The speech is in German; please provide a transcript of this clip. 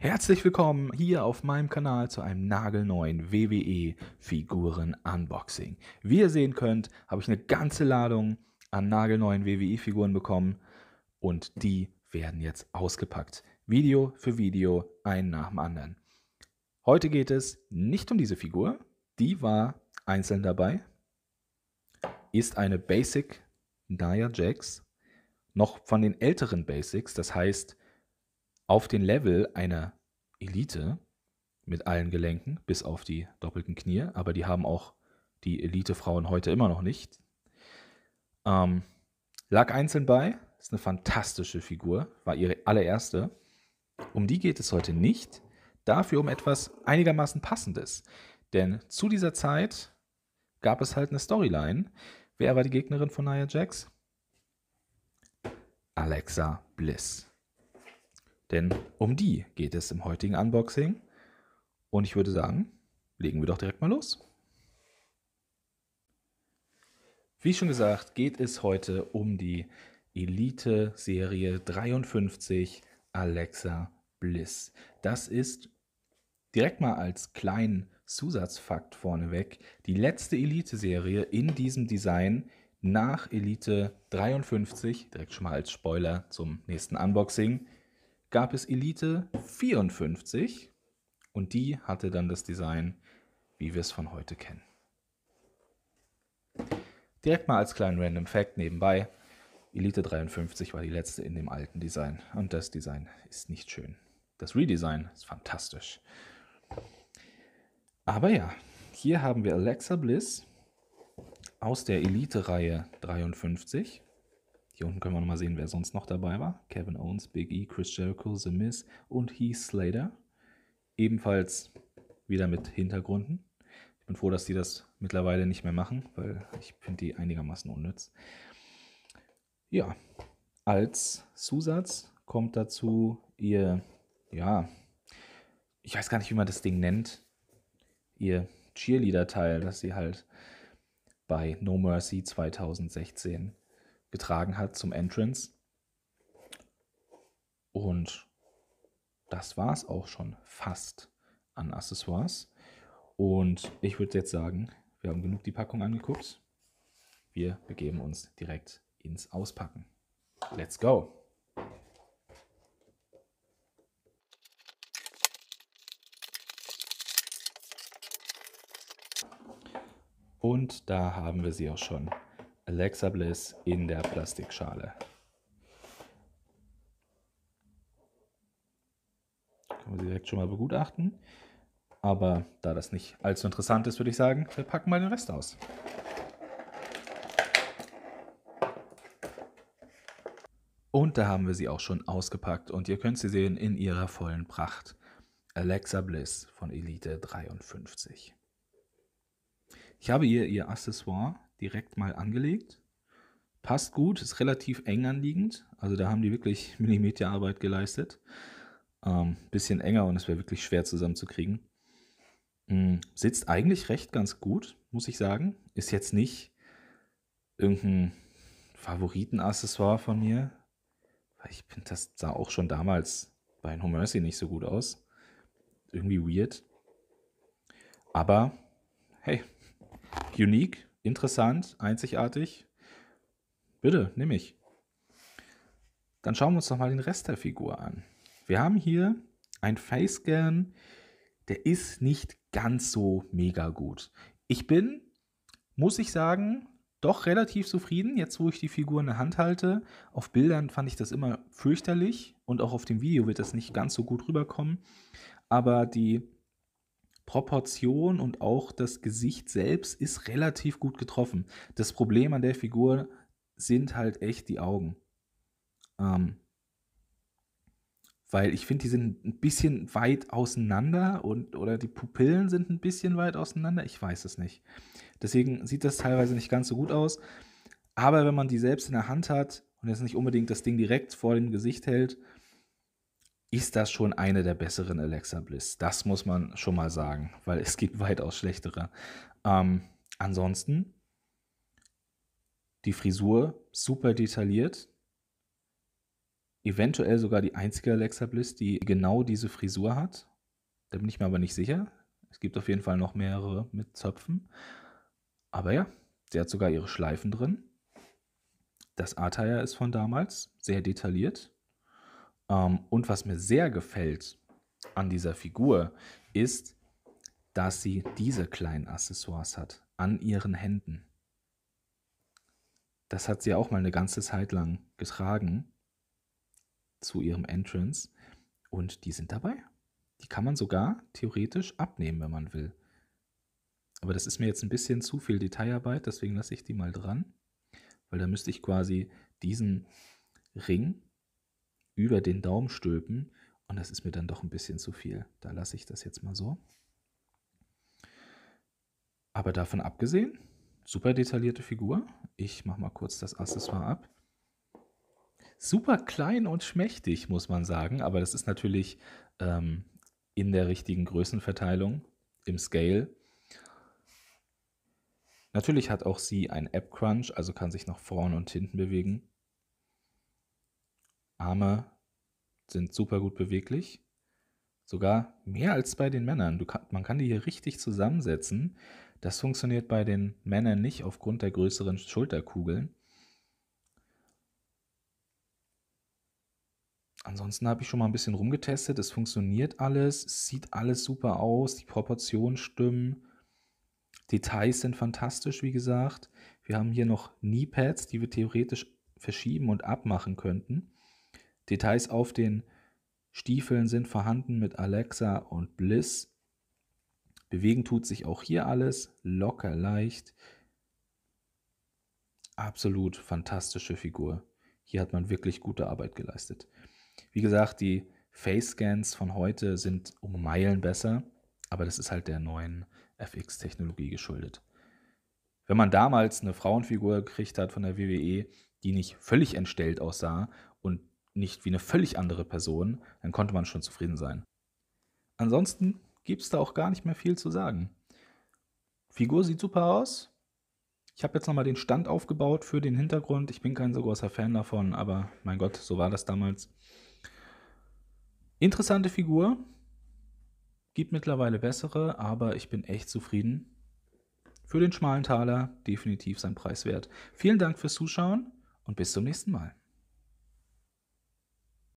Herzlich willkommen hier auf meinem Kanal zu einem nagelneuen WWE Figuren Unboxing. Wie ihr sehen könnt, habe ich eine ganze Ladung an nagelneuen WWE Figuren bekommen und die werden jetzt ausgepackt. Video für Video, einen nach dem anderen. Heute geht es nicht um diese Figur, die war einzeln dabei, ist eine Basic Nia Jax, noch von den älteren Basics, das heißt auf den Level einer Elite mit allen Gelenken, bis auf die doppelten Knie, aber die haben auch die Elite-Frauen heute immer noch nicht. Ähm, lag einzeln bei, ist eine fantastische Figur, war ihre allererste. Um die geht es heute nicht, dafür um etwas einigermaßen Passendes. Denn zu dieser Zeit gab es halt eine Storyline. Wer war die Gegnerin von Nia Jax? Alexa Bliss. Denn um die geht es im heutigen Unboxing. Und ich würde sagen, legen wir doch direkt mal los. Wie schon gesagt, geht es heute um die Elite Serie 53 Alexa Bliss. Das ist direkt mal als kleinen Zusatzfakt vorneweg die letzte Elite Serie in diesem Design nach Elite 53, direkt schon mal als Spoiler zum nächsten Unboxing, gab es Elite 54 und die hatte dann das Design, wie wir es von heute kennen. Direkt mal als kleinen Random Fact nebenbei. Elite 53 war die letzte in dem alten Design und das Design ist nicht schön. Das Redesign ist fantastisch. Aber ja, hier haben wir Alexa Bliss aus der Elite-Reihe 53 hier unten können wir nochmal sehen, wer sonst noch dabei war. Kevin Owens, Big E, Chris Jericho, The Miz und Heath Slater. Ebenfalls wieder mit Hintergründen. Ich bin froh, dass die das mittlerweile nicht mehr machen, weil ich finde die einigermaßen unnütz. Ja, als Zusatz kommt dazu ihr, ja, ich weiß gar nicht, wie man das Ding nennt, ihr Cheerleader-Teil, das sie halt bei No Mercy 2016 getragen hat zum Entrance. Und das war es auch schon fast an Accessoires. Und ich würde jetzt sagen, wir haben genug die Packung angeguckt. Wir begeben uns direkt ins Auspacken. Let's go! Und da haben wir sie auch schon. Alexa Bliss in der Plastikschale. Können wir sie direkt schon mal begutachten. Aber da das nicht allzu interessant ist, würde ich sagen, wir packen mal den Rest aus. Und da haben wir sie auch schon ausgepackt und ihr könnt sie sehen in ihrer vollen Pracht. Alexa Bliss von Elite 53. Ich habe ihr ihr Accessoire direkt mal angelegt. Passt gut, ist relativ eng anliegend. Also da haben die wirklich Millimeterarbeit geleistet. Ähm, bisschen enger und es wäre wirklich schwer zusammenzukriegen. Ähm, sitzt eigentlich recht ganz gut, muss ich sagen. Ist jetzt nicht irgendein Favoritenaccessoire von mir. Weil ich finde, das sah auch schon damals bei No Mercy nicht so gut aus. Irgendwie weird. Aber hey, unique, interessant, einzigartig. Bitte, nehme ich. Dann schauen wir uns doch mal den Rest der Figur an. Wir haben hier einen Facecam, der ist nicht ganz so mega gut. Ich bin, muss ich sagen, doch relativ zufrieden, jetzt wo ich die Figur in der Hand halte. Auf Bildern fand ich das immer fürchterlich und auch auf dem Video wird das nicht ganz so gut rüberkommen. Aber die Proportion und auch das Gesicht selbst ist relativ gut getroffen. Das Problem an der Figur sind halt echt die Augen. Ähm, weil ich finde, die sind ein bisschen weit auseinander und oder die Pupillen sind ein bisschen weit auseinander. Ich weiß es nicht. Deswegen sieht das teilweise nicht ganz so gut aus. Aber wenn man die selbst in der Hand hat und jetzt nicht unbedingt das Ding direkt vor dem Gesicht hält, ist das schon eine der besseren Alexa Bliss. Das muss man schon mal sagen, weil es gibt weitaus schlechtere. Ähm, ansonsten die Frisur super detailliert. Eventuell sogar die einzige Alexa Bliss, die genau diese Frisur hat. Da bin ich mir aber nicht sicher. Es gibt auf jeden Fall noch mehrere mit Zöpfen. Aber ja, sie hat sogar ihre Schleifen drin. Das Attire ist von damals sehr detailliert. Ähm, und was mir sehr gefällt an dieser Figur ist, dass sie diese kleinen Accessoires hat an ihren Händen. Das hat sie auch mal eine ganze Zeit lang getragen zu ihrem Entrance und die sind dabei. Die kann man sogar theoretisch abnehmen, wenn man will. Aber das ist mir jetzt ein bisschen zu viel Detailarbeit, deswegen lasse ich die mal dran, weil da müsste ich quasi diesen Ring über den Daumen stülpen. Und das ist mir dann doch ein bisschen zu viel. Da lasse ich das jetzt mal so. Aber davon abgesehen, super detaillierte Figur. Ich mache mal kurz das Accessoire ab. Super klein und schmächtig, muss man sagen. Aber das ist natürlich ähm, in der richtigen Größenverteilung, im Scale. Natürlich hat auch sie ein App-Crunch, also kann sich nach vorne und hinten bewegen. Arme sind super gut beweglich. Sogar mehr als bei den Männern. Kann, man kann die hier richtig zusammensetzen. Das funktioniert bei den Männern nicht aufgrund der größeren Schulterkugeln. Ansonsten habe ich schon mal ein bisschen rumgetestet. Es funktioniert alles, es sieht alles super aus, die Proportionen stimmen. Details sind fantastisch, wie gesagt. Wir haben hier noch Kneepads, die wir theoretisch verschieben und abmachen könnten. Details auf den Stiefeln sind vorhanden mit Alexa und Bliss. Bewegen tut sich auch hier alles, locker leicht. Absolut fantastische Figur. Hier hat man wirklich gute Arbeit geleistet. Wie gesagt, die Face-Scans von heute sind um Meilen besser, aber das ist halt der neuen FX-Technologie geschuldet. Wenn man damals eine Frauenfigur gekriegt hat von der WWE, die nicht völlig entstellt aussah nicht wie eine völlig andere Person, dann konnte man schon zufrieden sein. Ansonsten gibt es da auch gar nicht mehr viel zu sagen. Figur sieht super aus. Ich habe jetzt nochmal den Stand aufgebaut für den Hintergrund. Ich bin kein so großer Fan davon, aber mein Gott, so war das damals. Interessante Figur. Gibt mittlerweile bessere, aber ich bin echt zufrieden. Für den schmalen Taler definitiv sein Preis wert. Vielen Dank fürs Zuschauen und bis zum nächsten Mal.